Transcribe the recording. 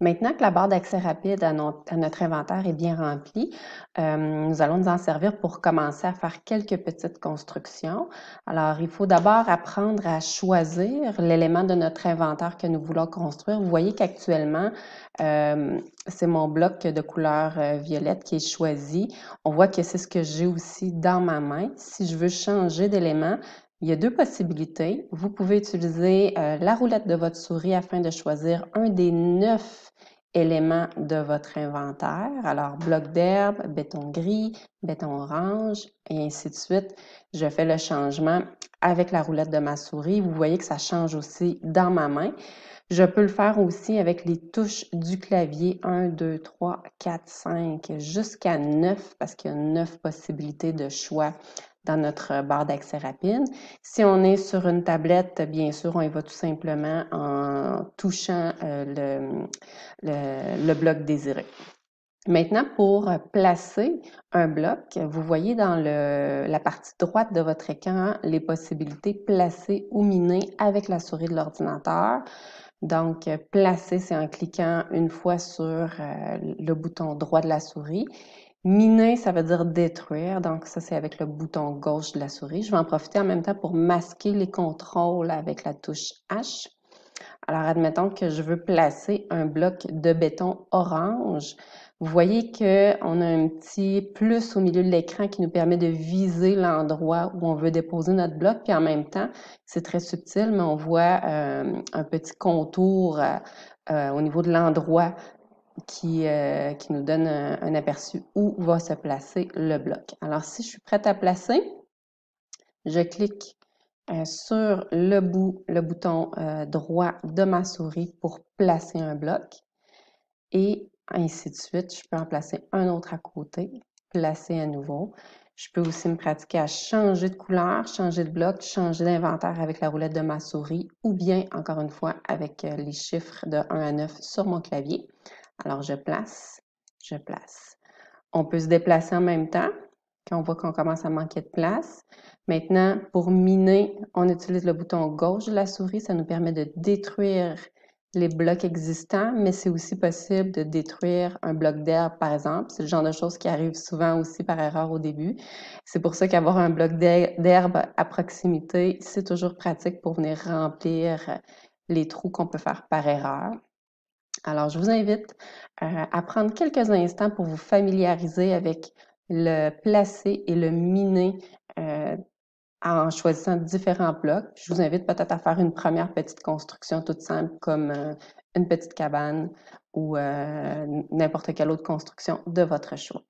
Maintenant que la barre d'accès rapide à, notre, inventaire est bien remplie, euh, nous allons nous en servir pour commencer à faire quelques petites constructions. Alors, il faut d'abord apprendre à choisir l'élément de notre inventaire que nous voulons construire. Vous voyez qu'actuellement, euh, c'est mon bloc de couleur euh, violette qui est choisi. On voit que c'est ce que j'ai aussi dans ma main. Si je veux changer d'élément, il y a deux possibilités. Vous pouvez utiliser euh, la roulette de votre souris afin de choisir un des neuf éléments de votre inventaire. Alors, bloc d'herbe, béton gris, béton orange, et ainsi de suite. Je fais le changement avec la roulette de ma souris. Vous voyez que ça change aussi dans ma main. Je peux le faire aussi avec les touches du clavier 1, 2, 3, 4, 5 jusqu'à 9 parce qu'il y a 9 possibilités de choix dans notre barre d'accès rapide. Si on est sur une tablette, bien sûr, on y va tout simplement en touchant euh, le, bloc désiré. Maintenant, pour placer un bloc, vous voyez dans la partie droite de votre écran les possibilités placer ou miner avec la souris de l'ordinateur. Donc, euh, placer, c'est en cliquant une fois sur euh, le bouton droit de la souris. Miner, ça veut dire détruire. Donc, ça, c'est avec le bouton gauche de la souris. Je vais en profiter en même temps pour masquer les contrôles avec la touche H. Alors, admettons que je veux placer un bloc de béton orange. Vous voyez qu'on a un petit plus au milieu de l'écran qui nous permet de viser l'endroit où on veut déposer notre bloc. Puis en même temps, c'est très subtil, mais on voit euh, un petit contour euh, euh, au niveau de l'endroit qui, qui nous donne un, aperçu où va se placer le bloc. Alors, si je suis prête à placer, je clique euh, sur le bout, le bouton euh, droit de ma souris pour placer un bloc. Et ainsi de suite, je peux en placer un autre à côté, placer à nouveau. Je peux aussi me pratiquer à changer de couleur, changer de bloc, changer d'inventaire avec la roulette de ma souris ou bien, encore une fois, avec euh, les chiffres de 1 à 9 sur mon clavier. Alors, je place, je place. On peut se déplacer en même temps, quand on voit qu'on commence à manquer de place. Maintenant, pour miner, on utilise le bouton gauche de la souris. Ça nous permet de détruire les blocs existants, mais c'est aussi possible de détruire un bloc d'herbe, par exemple. C'est le genre de choses qui arrive souvent aussi par erreur au début. C'est pour ça qu'avoir un bloc d'herbe à proximité, c'est toujours pratique pour venir remplir euh, les trous qu'on peut faire par erreur. Alors, je vous invite euh, à prendre quelques instants pour vous familiariser avec le placer et le miner euh, en choisissant différents blocs. je vous invite peut-être à faire une première petite construction toute simple comme euh, une petite cabane ou euh, n'importe quelle autre construction de votre choix.